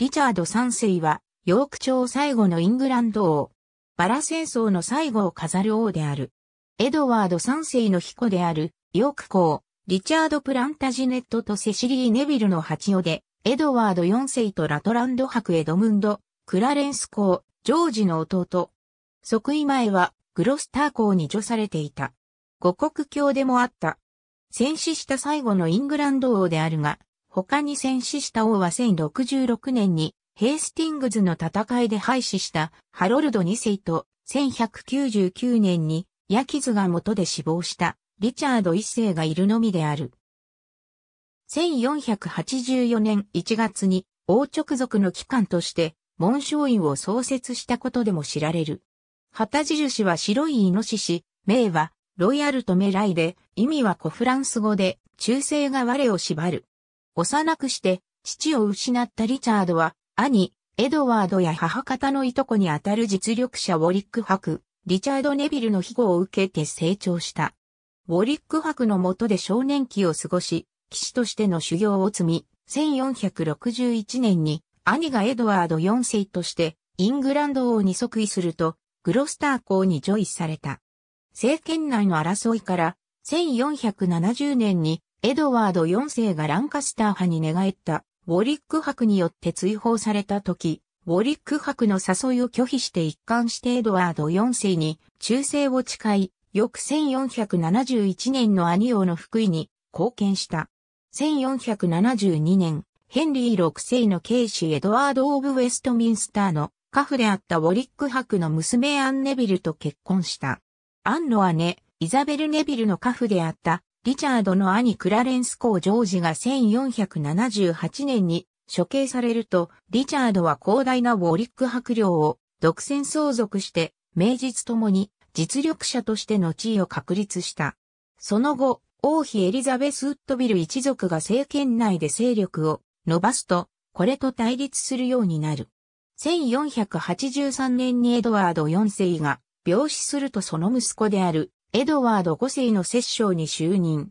リチャード三世は、ヨーク朝最後のイングランド王。バラ戦争の最後を飾る王である。エドワード三世の彦である、ヨーク公、リチャード・プランタジネットとセシリー・ネビルの八尾で、エドワード四世とラトランド伯エドムンド、クラレンス公、ジョージの弟。即位前は、グロスター公に除されていた。五国教でもあった。戦死した最後のイングランド王であるが、他に戦死した王は1066年にヘイスティングズの戦いで廃死したハロルド2世と1199年にヤキズが元で死亡したリチャード1世がいるのみである。1484年1月に王直属の機関として紋章院を創設したことでも知られる。旗印は白いイノシシ、名はロイヤルとメライで、意味は古フランス語で中世が我を縛る。幼くして父を失ったリチャードは兄、エドワードや母方のいとこにあたる実力者ウォリック博、リチャード・ネビルの庇護を受けて成長した。ウォリック博の下で少年期を過ごし、騎士としての修行を積み、1461年に兄がエドワード4世としてイングランド王に即位すると、グロスター公に叙位された。政権内の争いから、1470年にエドワード4世がランカスター派に寝返った、ウォリック伯によって追放された時、ウォリック伯の誘いを拒否して一貫してエドワード4世に忠誠を誓い、翌1471年の兄王の福井に貢献した。1472年、ヘンリー6世の警視エドワード・オブ・ウェストミンスターの家父であったウォリック伯の娘アン・ネビルと結婚した。アンの姉、イザベル・ネビルの家父であったリチャードの兄クラレンス公ジョージが1478年に処刑されると、リチャードは広大なウォリック伯領を独占相続して、名実ともに実力者としての地位を確立した。その後、王妃エリザベス・ウッドビル一族が政権内で勢力を伸ばすと、これと対立するようになる。1483年にエドワード4世が病死するとその息子であるエドワード5世の摂政に就任。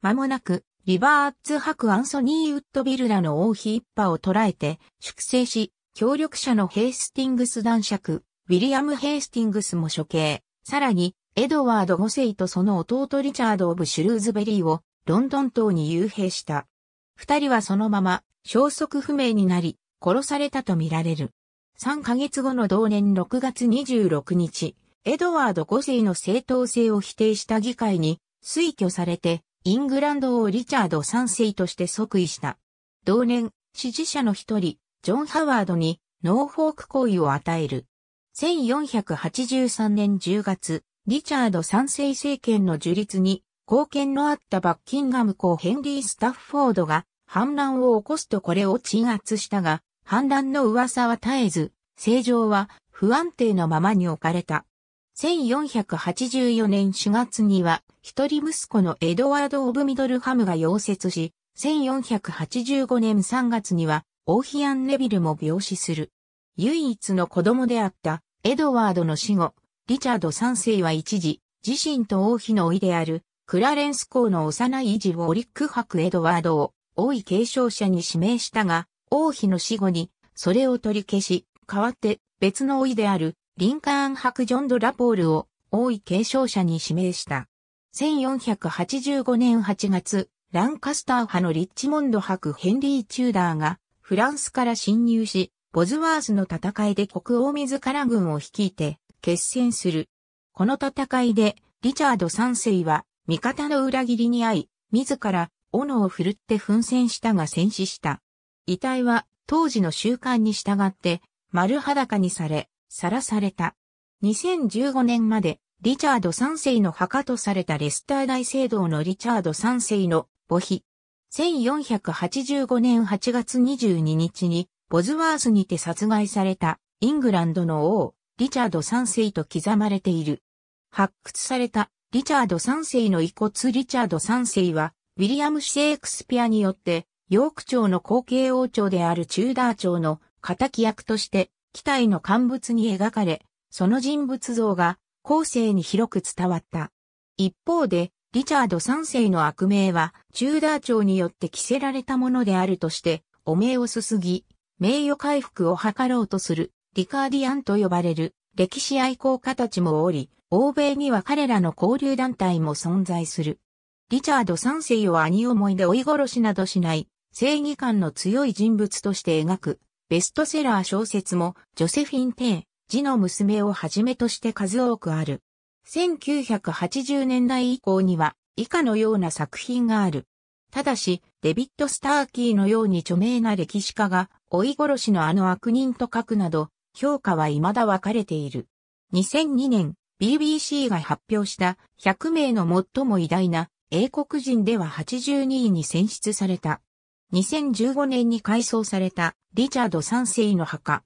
間もなく、リバーッツ博アンソニー・ウッドビルラの王妃一派を捕らえて、粛清し、協力者のヘイスティングス男爵、ウィリアム・ヘイスティングスも処刑。さらに、エドワード5世とその弟リチャード・オブ・シュルーズベリーをロンドン島に幽閉した。二人はそのまま消息不明になり、殺されたとみられる。3ヶ月後の同年6月26日、エドワード5世の正当性を否定した議会に推挙されて、イングランド王リチャード3世として即位した。同年、支持者の一人、ジョン・ハワードにノーフォーク行為を与える。1483年10月、リチャード3世政権の樹立に貢献のあったバッキンガム公ヘンリー・スタッフォードが反乱を起こすとこれを鎮圧したが、反乱の噂は絶えず、政情は不安定のままに置かれた。1484年4月には、一人息子のエドワード・オブ・ミドルハムが溶接し、1485年3月には、オーヒアン・ネビルも病死する。唯一の子供であった、エドワードの死後、リチャード3世は一時、自身と王妃のいである、クラレンス公の幼い児をオリック伯エドワードを、王位継承者に指名したが、王妃の死後に、それを取り消し、代わって別のいである、リンカーン博ジョン・ド・ラポールを王位継承者に指名した。1485年8月、ランカスター派のリッチモンド博ヘンリー・チューダーがフランスから侵入し、ボズワースの戦いで国王自ら軍を率いて決戦する。この戦いでリチャード3世は味方の裏切りに遭い、自ら斧を振るって奮戦したが戦死した。遺体は当時の習慣に従って丸裸にされ、さらされた。2015年まで、リチャード3世の墓とされたレスター大聖堂のリチャード3世の墓碑。1485年8月22日に、ボズワースにて殺害された、イングランドの王、リチャード3世と刻まれている。発掘された、リチャード3世の遺骨リチャード3世は、ウィリアム・シェイクスピアによって、ヨーク朝の後継王朝であるチューダー朝の仇役として機体の乾物に描かれ、その人物像が後世に広く伝わった。一方で、リチャード3世の悪名は、チューダー朝によって着せられたものであるとして、汚名をすすぎ、名誉回復を図ろうとする、リカーディアンと呼ばれる、歴史愛好家たちもおり、欧米には彼らの交流団体も存在する。リチャード3世を兄思いで追い殺しなどしない、正義感の強い人物として描く、ベストセラー小説も、ジョセフィン・テイ、ジの娘をはじめとして数多くある。1980年代以降には、以下のような作品がある。ただし、デビッド・スターキーのように著名な歴史家が、追い殺しのあの悪人と書くなど、評価は未だ分かれている。2002年、BBC が発表した100名の最も偉大な英国人では82位に選出された。2015年に改装されたリチャード3世の墓。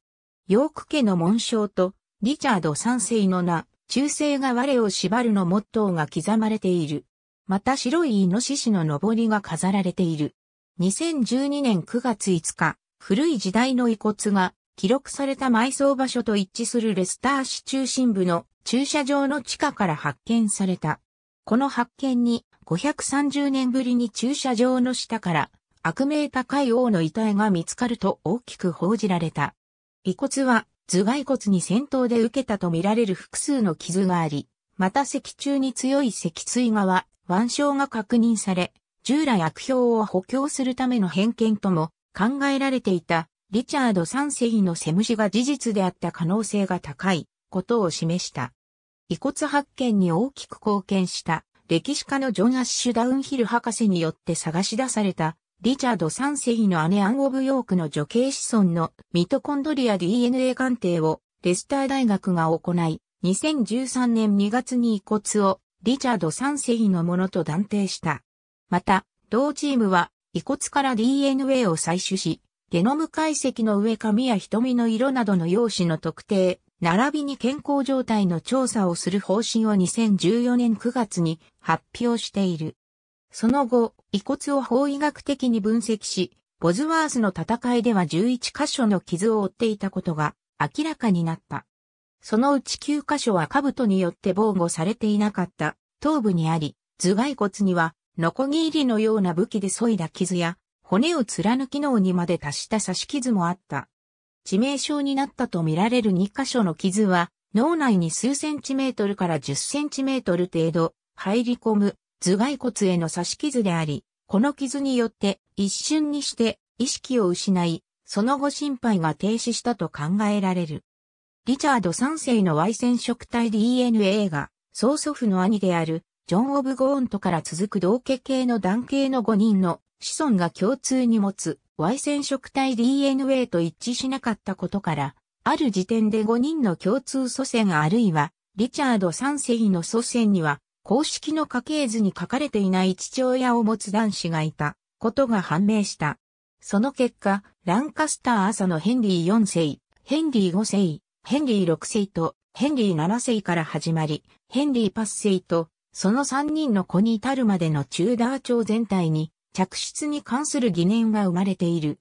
ヨーク家の紋章とリチャード3世の名、中世が我を縛るのモットーが刻まれている。また白いイノシシの上りが飾られている。2012年9月5日、古い時代の遺骨が記録された埋葬場所と一致するレスター市中心部の駐車場の地下から発見された。この発見に530年ぶりに駐車場の下から悪名高い王の遺体が見つかると大きく報じられた。遺骨は頭蓋骨に戦闘で受けたとみられる複数の傷があり、また脊柱に強い脊椎側、腕章が確認され、従来悪評を補強するための偏見とも考えられていたリチャード3世のセムが事実であった可能性が高いことを示した。遺骨発見に大きく貢献した歴史家のジョン・アッシュ・ダウンヒル博士によって探し出されたリチャード3世の姉アン・オブ・ヨークの女系子孫のミトコンドリア DNA 鑑定をレスター大学が行い、2013年2月に遺骨をリチャード3世のものと断定した。また、同チームは遺骨から DNA を採取し、ゲノム解析の上髪や瞳の色などの容姿の特定、並びに健康状態の調査をする方針を2014年9月に発表している。その後、遺骨を法医学的に分析し、ボズワースの戦いでは11箇所の傷を負っていたことが明らかになった。そのうち9箇所は兜によって防護されていなかった頭部にあり、頭蓋骨にはノコギリのような武器で削いだ傷や骨を貫き脳にまで達した刺し傷もあった。致命傷になったとみられる2箇所の傷は脳内に数センチメートルから10センチメートル程度入り込む頭蓋骨への刺し傷であり、この傷によって一瞬にして意識を失い、その後心肺が停止したと考えられる。リチャード3世の Y 染色体 DNA が、曽祖父の兄である、ジョン・オブ・ゴーントから続く同家系の男系の5人の子孫が共通に持つ Y 染色体 DNA と一致しなかったことから、ある時点で5人の共通祖先あるいは、リチャード3世の祖先には公式の家系図に書かれていない父親を持つ男子がいたことが判明した。その結果、ランカスター朝のヘンリー4世、ヘンリー5世、ヘンリー6世とヘンリー7世から始まり、ヘンリー8世とその3人の子に至るまでのチューダー朝全体に着出に関する疑念が生まれている。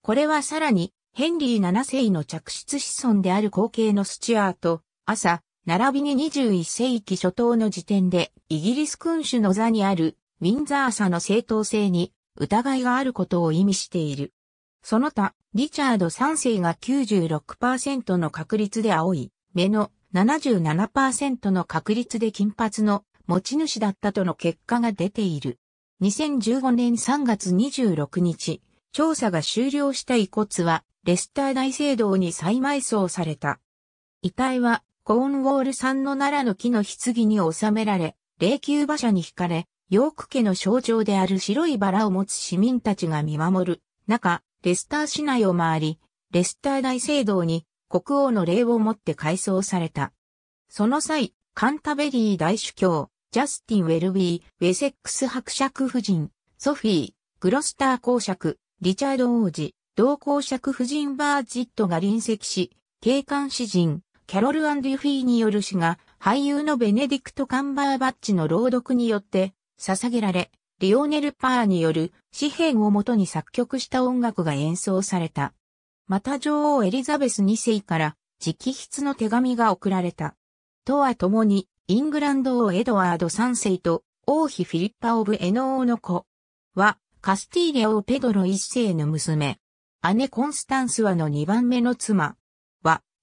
これはさらにヘンリー7世の着出子孫である後継のスチュアート、朝、並びに21世紀初頭の時点で、イギリス君主の座にある、ウィンザー社の正当性に疑いがあることを意味している。その他、リチャード3世が96%の確率で青い、目の77%の確率で金髪の持ち主だったとの結果が出ている。2015年3月26日、調査が終了した遺骨は、レスター大聖堂に再埋葬された。遺体は、コーンウォール産の奈良の木の棺に収められ、霊柩馬車に惹かれ、ヨーク家の象徴である白いバラを持つ市民たちが見守る中、レスター市内を回り、レスター大聖堂に国王の霊をもって改装された。その際、カンタベリー大主教、ジャスティン・ウェルビー、ウェセックス伯爵夫人、ソフィー、グロスター公爵、リチャード王子、同公爵夫人バージットが臨席し、警官詩人、キャロル・アンデュフィーによる詩が、俳優のベネディクト・カンバーバッチの朗読によって捧げられ、リオネル・パーによる紙幣をもとに作曲した音楽が演奏された。また女王エリザベス2世から直筆の手紙が送られた。とはともに、イングランド王エドワード3世と王妃フィリッパ・オブ・エノーの子は、カスティーレ王ペドロ1世の娘。姉コンスタンスワの2番目の妻。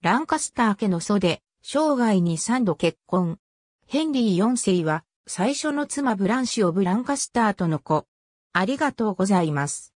ランカスター家の祖で、生涯に3度結婚。ヘンリー4世は、最初の妻ブランシオブ・ランカスターとの子。ありがとうございます。